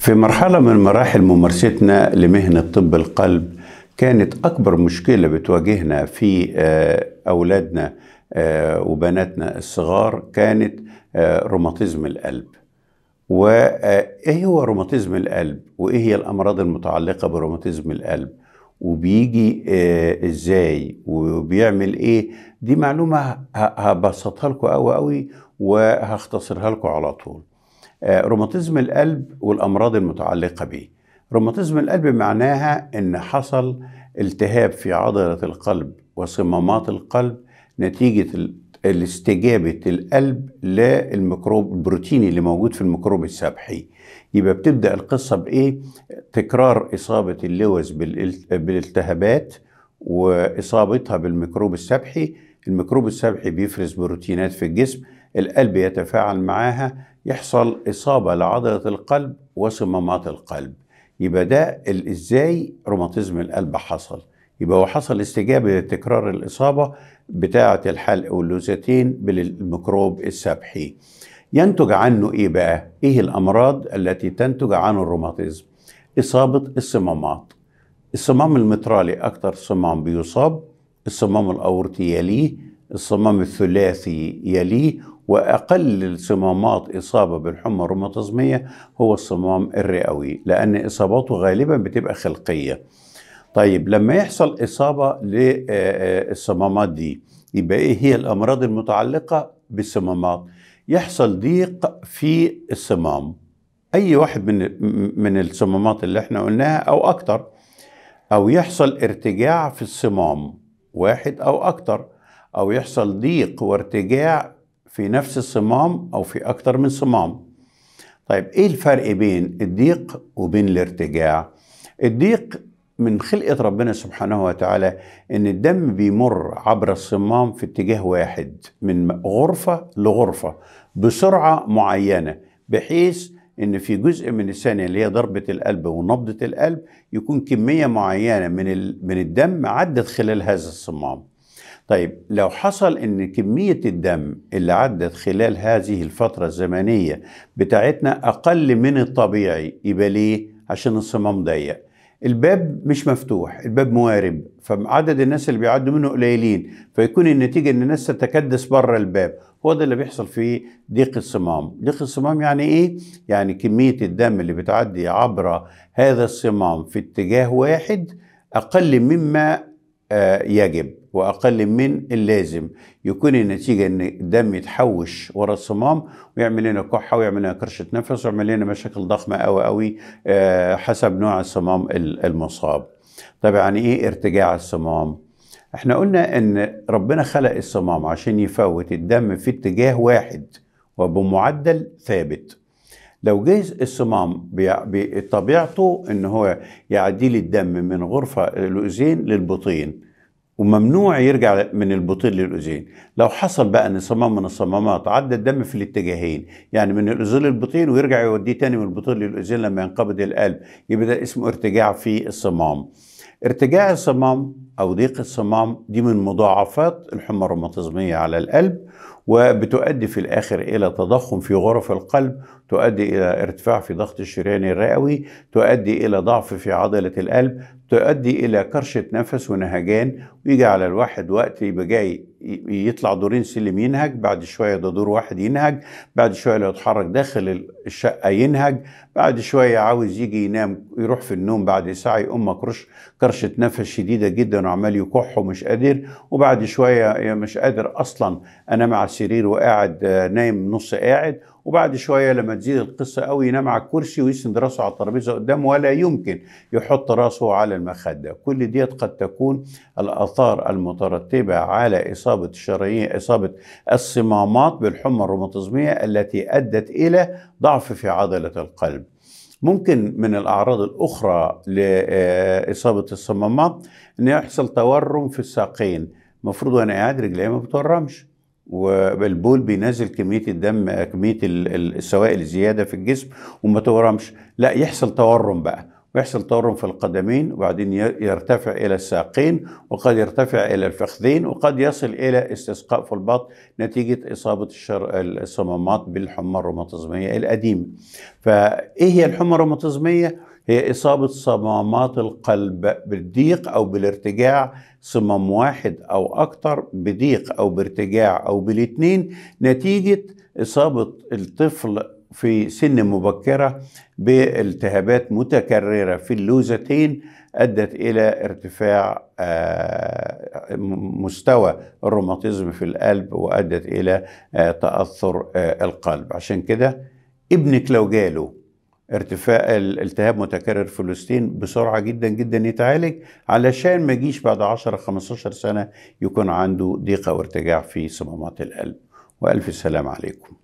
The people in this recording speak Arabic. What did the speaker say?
في مرحلة من مراحل ممارستنا لمهنة طب القلب كانت أكبر مشكلة بتواجهنا في آه، أولادنا آه، وبناتنا الصغار كانت آه، روماتيزم القلب وإيه هو روماتيزم القلب وإيه هي الأمراض المتعلقة بروماتيزم القلب وبيجي ازاي وبيعمل ايه دي معلومه هبسطها لكم قوي قوي وهختصرها لكم على طول آه، روماتيزم القلب والامراض المتعلقه به روماتيزم القلب معناها ان حصل التهاب في عضله القلب وصمامات القلب نتيجه استجابة القلب للميكروب البروتيني اللي موجود في الميكروب السبحي يبقى بتبدأ القصة بإيه؟ تكرار إصابة اللوز بالالتهابات وإصابتها بالميكروب السبحي الميكروب السبحي بيفرز بروتينات في الجسم القلب يتفاعل معاها يحصل إصابة لعضلة القلب وصمامات القلب يبقى ده ازاي روماتيزم القلب حصل يبقى هو حصل استجابة لتكرار الإصابة بتاعة الحلق واللوزتين بالميكروب السبحي ينتج عنه إيه بقى؟ إيه الأمراض التي تنتج عن الروماتيزم؟ إصابة الصمامات الصمام المترالي أكتر صمام بيصاب الصمام الأورطي يليه الصمام الثلاثي يليه وأقل الصمامات إصابة بالحمى الروماتيزمية هو الصمام الرئوي لأن إصاباته غالبا بتبقى خلقية طيب لما يحصل إصابة للصمامات آه، آه، دي يبقى إيه هي الأمراض المتعلقة بالصمامات يحصل ضيق في الصمام أي واحد من من الصمامات اللي احنا قلناها أو أكتر أو يحصل ارتجاع في الصمام واحد أو أكتر أو يحصل ضيق وارتجاع في نفس الصمام أو في أكتر من صمام طيب إيه الفرق بين الضيق وبين الارتجاع؟ الضيق من خلقة ربنا سبحانه وتعالى إن الدم بيمر عبر الصمام في اتجاه واحد من غرفة لغرفة بسرعة معينة بحيث ان في جزء من الثانيه اللي هي ضربه القلب ونبضه القلب يكون كميه معينه من من الدم عدت خلال هذا الصمام طيب لو حصل ان كميه الدم اللي عدت خلال هذه الفتره الزمنيه بتاعتنا اقل من الطبيعي يبقى ليه عشان الصمام ضيق الباب مش مفتوح الباب موارب فعدد الناس اللي بيعدوا منه قليلين فيكون النتيجة ان الناس تتكدس بره الباب هو ده اللي بيحصل في ضيق الصمام ضيق الصمام يعني ايه؟ يعني كمية الدم اللي بتعدي عبر هذا الصمام في اتجاه واحد اقل مما آه، يجب واقل من اللازم يكون النتيجه ان الدم يتحوش ورا الصمام ويعمل لنا كحه ويعمل لنا كرشه نفس ويعمل لنا مشاكل ضخمه قوي قوي آه، حسب نوع الصمام المصاب طب يعني ايه ارتجاع الصمام احنا قلنا ان ربنا خلق الصمام عشان يفوت الدم في اتجاه واحد وبمعدل ثابت لو جهز الصمام بطبيعته ان هو يعديل الدم من غرفه الاذين للبطين وممنوع يرجع من البطين للاذين لو حصل بقى ان صمام من الصمامات عدى الدم في الاتجاهين يعني من الاذين للبطين ويرجع يوديه تاني من البطين للاذين لما ينقبض القلب يبقى ده اسمه ارتجاع في الصمام ارتجاع الصمام او ضيق الصمام دي من مضاعفات الحمى الروماتيزميه على القلب وبتؤدي في الآخر إلى تضخم في غرف القلب تؤدي إلى ارتفاع في ضغط الشريان الرئوي تؤدي إلى ضعف في عضلة القلب تؤدي إلى كرشة نفس ونهجان ويجي على الواحد وقت يبقى جاي يطلع دورين سلم ينهج بعد شويه ده دور واحد ينهج بعد شويه لو اتحرك داخل الشقه ينهج بعد شويه عاوز يجي ينام يروح في النوم بعد ساعه يقوم كرش كرشه نفس شديده جدا وعمال يكح ومش قادر وبعد شويه مش قادر اصلا انام على السرير وقاعد آه، نايم نص قاعد وبعد شويه لما تزيد القصه قوي ينام على الكرسي ويسند راسه على الترابيزه قدامه ولا يمكن يحط راسه على المخده كل ديت قد تكون الاثار المترتبه على اصابه الشرايين اصابه الصمامات بالحمى الروماتيزميه التي ادت الى ضعف في عضله القلب ممكن من الأعراض الأخرى لإصابة الصمامات أن يحصل تورم في الساقين المفروض وأنا قاعد رجلي ما بتورمش والبول بينزل كميه الدم كميه السوائل الزياده في الجسم وما تورمش لا يحصل تورم بقى ويحصل تورم في القدمين وبعدين يرتفع إلى الساقين وقد يرتفع إلى الفخذين وقد يصل إلى استسقاء في البطن نتيجة إصابة الصمامات بالحمى الروماتيزمية القديمة فإيه هي الحمى الروماتيزمية؟ هي إصابة صمامات القلب بالضيق أو بالارتجاع صمام واحد أو أكثر بضيق أو بارتجاع أو بالاثنين نتيجة إصابة الطفل في سن مبكرة بالتهابات متكررة في اللوزتين أدت إلى ارتفاع آه، مستوى الروماتيزم في القلب وأدت إلى آه، تأثر آه، القلب عشان كده ابنك لو جاله ارتفاع الالتهاب متكرر في اللوزتين بسرعة جدا جدا يتعالج علشان ما يجيش بعد 10 15 سنة يكون عنده ضيقة وارتجاع في صمامات القلب وألف السلام عليكم